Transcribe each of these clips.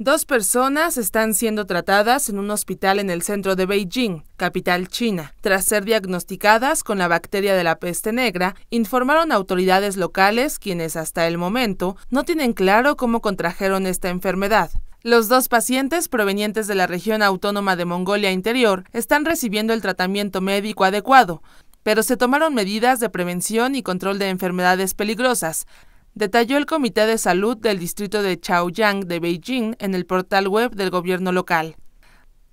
Dos personas están siendo tratadas en un hospital en el centro de Beijing, capital china, tras ser diagnosticadas con la bacteria de la peste negra, informaron autoridades locales quienes hasta el momento no tienen claro cómo contrajeron esta enfermedad. Los dos pacientes provenientes de la región autónoma de Mongolia Interior están recibiendo el tratamiento médico adecuado, pero se tomaron medidas de prevención y control de enfermedades peligrosas, detalló el Comité de Salud del Distrito de Chaoyang de Beijing en el portal web del gobierno local.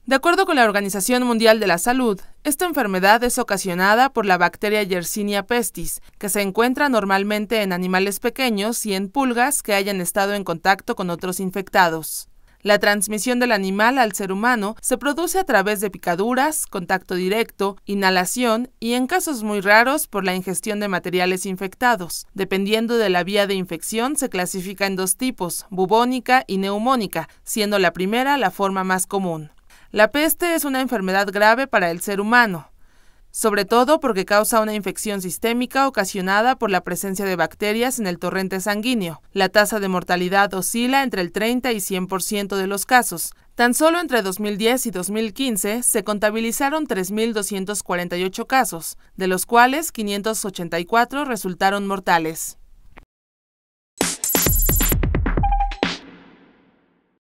De acuerdo con la Organización Mundial de la Salud, esta enfermedad es ocasionada por la bacteria Yersinia pestis, que se encuentra normalmente en animales pequeños y en pulgas que hayan estado en contacto con otros infectados. La transmisión del animal al ser humano se produce a través de picaduras, contacto directo, inhalación y en casos muy raros por la ingestión de materiales infectados. Dependiendo de la vía de infección se clasifica en dos tipos, bubónica y neumónica, siendo la primera la forma más común. La peste es una enfermedad grave para el ser humano sobre todo porque causa una infección sistémica ocasionada por la presencia de bacterias en el torrente sanguíneo. La tasa de mortalidad oscila entre el 30 y 100% de los casos. Tan solo entre 2010 y 2015 se contabilizaron 3.248 casos, de los cuales 584 resultaron mortales.